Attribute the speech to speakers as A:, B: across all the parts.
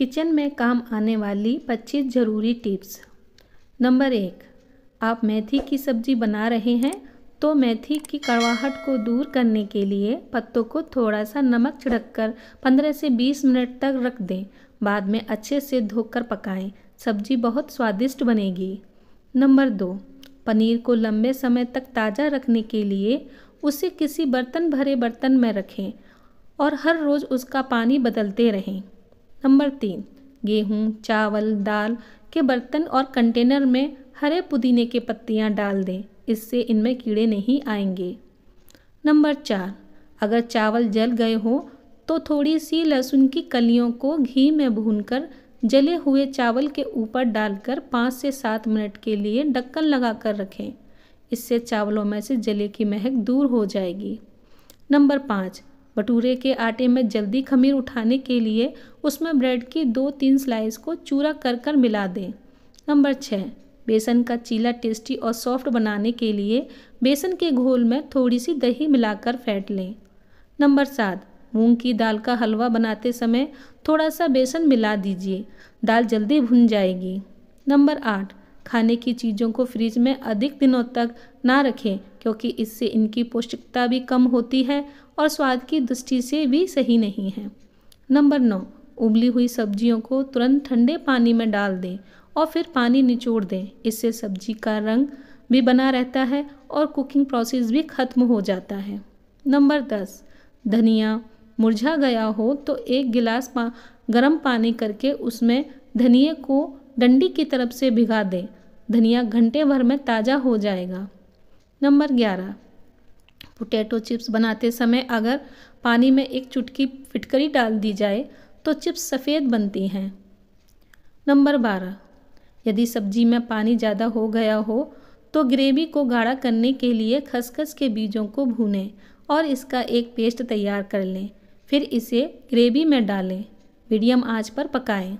A: Kitchen में काम आने वाली 25 ज़रूरी टिप्स नंबर एक आप मेथी की सब्जी बना रहे हैं तो मेथी की कड़वाहट को दूर करने के लिए पत्तों को थोड़ा सा नमक छिड़क कर पंद्रह से बीस मिनट तक रख दें बाद में अच्छे से धोकर पकाएं सब्जी बहुत स्वादिष्ट बनेगी नंबर दो पनीर को लंबे समय तक ताज़ा रखने के लिए उसे किसी बर्तन भरे बर्तन में रखें और हर रोज़ उसका पानी बदलते रहें नंबर तीन गेहूँ चावल दाल के बर्तन और कंटेनर में हरे पुदीने के पत्तियाँ डाल दें इससे इनमें कीड़े नहीं आएंगे नंबर चार अगर चावल जल गए हो तो थोड़ी सी लहसुन की कलियों को घी में भूनकर जले हुए चावल के ऊपर डालकर पाँच से सात मिनट के लिए ढक्कन लगाकर रखें इससे चावलों में से जले की महक दूर हो जाएगी नंबर पाँच भटूरे के आटे में जल्दी खमीर उठाने के लिए उसमें ब्रेड की दो तीन स्लाइस को चूरा कर कर मिला दें नंबर छः बेसन का चीला टेस्टी और सॉफ्ट बनाने के लिए बेसन के घोल में थोड़ी सी दही मिलाकर फेंट लें नंबर सात मूंग की दाल का हलवा बनाते समय थोड़ा सा बेसन मिला दीजिए दाल जल्दी भुन जाएगी नंबर आठ खाने की चीज़ों को फ्रिज में अधिक दिनों तक ना रखें क्योंकि इससे इनकी पौष्टिकता भी कम होती है और स्वाद की दृष्टि से भी सही नहीं है नंबर नौ उबली हुई सब्जियों को तुरंत ठंडे पानी में डाल दें और फिर पानी निचोड़ दें इससे सब्जी का रंग भी बना रहता है और कुकिंग प्रोसेस भी ख़त्म हो जाता है नंबर दस धनिया मुरझा गया हो तो एक गिलास पा गर्म पानी करके उसमें धनिए को डंडी की तरफ से भिगा दें धनिया घंटे भर में ताज़ा हो जाएगा नंबर ग्यारह पोटैटो चिप्स बनाते समय अगर पानी में एक चुटकी फिटकरी डाल दी जाए तो चिप्स सफ़ेद बनती हैं नंबर बारह यदि सब्जी में पानी ज़्यादा हो गया हो तो ग्रेवी को गाढ़ा करने के लिए खसखस के बीजों को भूनें और इसका एक पेस्ट तैयार कर लें फिर इसे ग्रेवी में डालें मीडियम आंच पर पकाएं।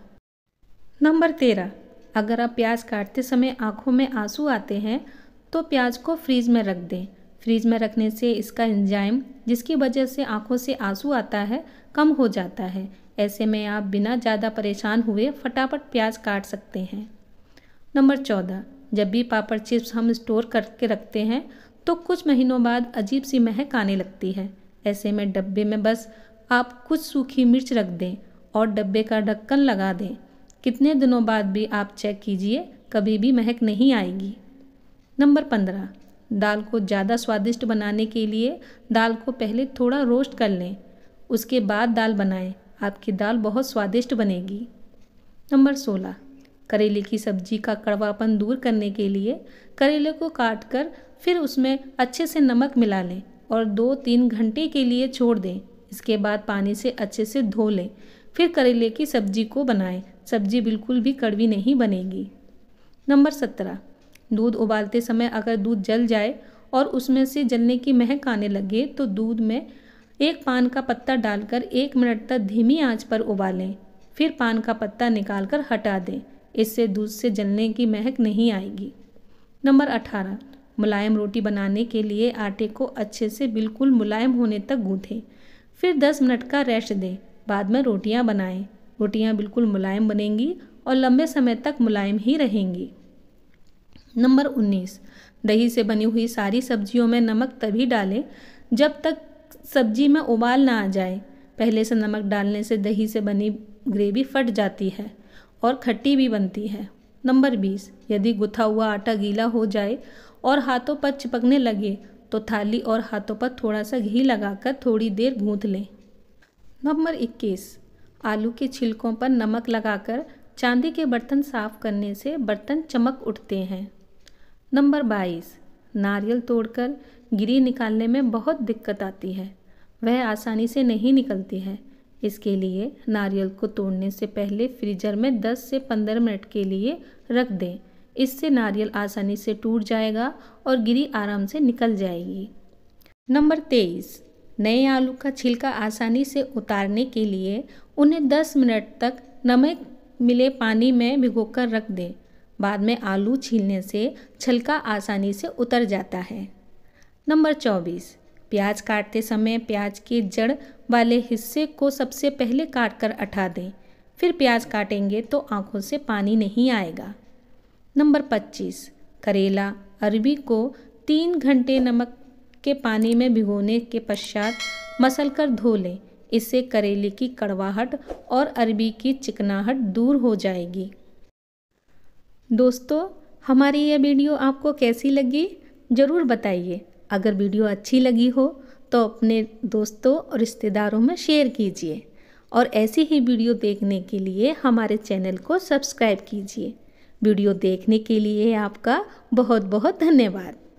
A: नंबर तेरह अगर आप प्याज काटते समय आँखों में आंसू आते हैं तो प्याज को फ्रीज में रख दें फ्रीज में रखने से इसका एंजाइम जिसकी वजह से आंखों से आंसू आता है कम हो जाता है ऐसे में आप बिना ज़्यादा परेशान हुए फटाफट प्याज काट सकते हैं नंबर चौदह जब भी पापड़ चिप्स हम स्टोर करके रखते हैं तो कुछ महीनों बाद अजीब सी महक आने लगती है ऐसे में डब्बे में बस आप कुछ सूखी मिर्च रख दें और डब्बे का ढक्कन लगा दें कितने दिनों बाद भी आप चेक कीजिए कभी भी महक नहीं आएगी नंबर पंद्रह दाल को ज़्यादा स्वादिष्ट बनाने के लिए दाल को पहले थोड़ा रोस्ट कर लें उसके बाद दाल बनाएं आपकी दाल बहुत स्वादिष्ट बनेगी नंबर सोलह करेले की सब्जी का कड़वापन दूर करने के लिए करेले को काट कर फिर उसमें अच्छे से नमक मिला लें और दो तीन घंटे के लिए छोड़ दें इसके बाद पानी से अच्छे से धो लें फिर करेले की सब्जी को बनाएं सब्जी बिल्कुल भी कड़वी नहीं बनेगी नंबर सत्रह दूध उबालते समय अगर दूध जल जाए और उसमें से जलने की महक आने लगे तो दूध में एक पान का पत्ता डालकर एक मिनट तक धीमी आंच पर उबालें फिर पान का पत्ता निकालकर हटा दें इससे दूध से जलने की महक नहीं आएगी नंबर अठारह मुलायम रोटी बनाने के लिए आटे को अच्छे से बिल्कुल मुलायम होने तक गूँथें फिर दस मिनट का रेस्ट दें बाद में रोटियां बनाएं रोटियां बिल्कुल मुलायम बनेंगी और लंबे समय तक मुलायम ही रहेंगी नंबर उन्नीस दही से बनी हुई सारी सब्जियों में नमक तभी डालें जब तक सब्जी में उबाल ना आ जाए पहले से नमक डालने से दही से बनी ग्रेवी फट जाती है और खट्टी भी बनती है नंबर बीस यदि गुथा हुआ आटा गीला हो जाए और हाथों पर चिपकने लगे तो थाली और हाथों पर थोड़ा सा घी लगाकर थोड़ी देर गूँथ लें नंबर इक्कीस आलू के छिलकों पर नमक लगाकर चांदी के बर्तन साफ करने से बर्तन चमक उठते हैं नंबर बाईस नारियल तोड़कर गिरी निकालने में बहुत दिक्कत आती है वह आसानी से नहीं निकलती है इसके लिए नारियल को तोड़ने से पहले फ्रीजर में 10 से 15 मिनट के लिए रख दें इससे नारियल आसानी से टूट जाएगा और गिरी आराम से निकल जाएगी नंबर तेईस नए आलू का छिलका आसानी से उतारने के लिए उन्हें 10 मिनट तक नमक मिले पानी में भिगोकर रख दें बाद में आलू छीलने से छलका आसानी से उतर जाता है नंबर चौबीस प्याज काटते समय प्याज के जड़ वाले हिस्से को सबसे पहले काट कर हटा दें फिर प्याज काटेंगे तो आँखों से पानी नहीं आएगा नंबर पच्चीस करेला अरबी को तीन घंटे नमक के पानी में भिगोने के पश्चात मसल कर धो लें इससे करेले की कड़वाहट और अरबी की चिकनाहट दूर हो जाएगी दोस्तों हमारी यह वीडियो आपको कैसी लगी ज़रूर बताइए अगर वीडियो अच्छी लगी हो तो अपने दोस्तों और रिश्तेदारों में शेयर कीजिए और ऐसी ही वीडियो देखने के लिए हमारे चैनल को सब्सक्राइब कीजिए वीडियो देखने के लिए आपका बहुत बहुत धन्यवाद